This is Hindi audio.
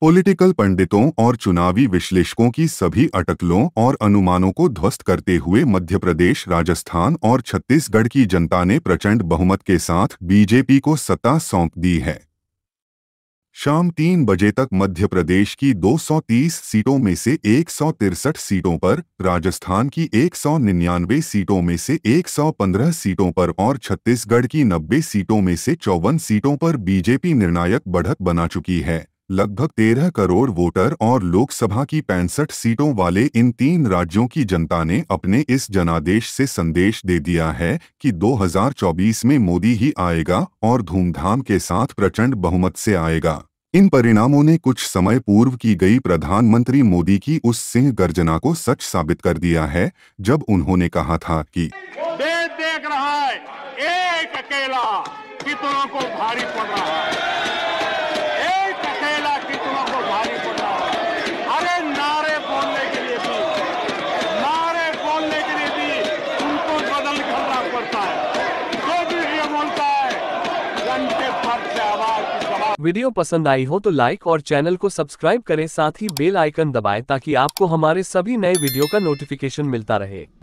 पॉलिटिकल पंडितों और चुनावी विश्लेषकों की सभी अटकलों और अनुमानों को ध्वस्त करते हुए मध्य प्रदेश राजस्थान और छत्तीसगढ़ की जनता ने प्रचंड बहुमत के साथ बीजेपी को सत्ता सौंप दी है शाम तीन बजे तक मध्य प्रदेश की 230 सीटों में से एक सीटों पर राजस्थान की 199 सीटों में से 115 सीटों पर और छत्तीसगढ़ की 90 सीटों में से चौवन सीटों पर बीजेपी निर्णायक बढ़त बना चुकी है लगभग तेरह करोड़ वोटर और लोकसभा की पैंसठ सीटों वाले इन तीन राज्यों की जनता ने अपने इस जनादेश से संदेश दे दिया है कि 2024 में मोदी ही आएगा और धूमधाम के साथ प्रचंड बहुमत से आएगा इन परिणामों ने कुछ समय पूर्व की गई प्रधानमंत्री मोदी की उस सिंह गर्जना को सच साबित कर दिया है जब उन्होंने कहा था कि देख रहा है एक अकेला कितनों को भारी पड़ रहा है वीडियो पसंद आई हो तो लाइक और चैनल को सब्सक्राइब करें साथ ही बेल आइकन दबाएं ताकि आपको हमारे सभी नए वीडियो का नोटिफिकेशन मिलता रहे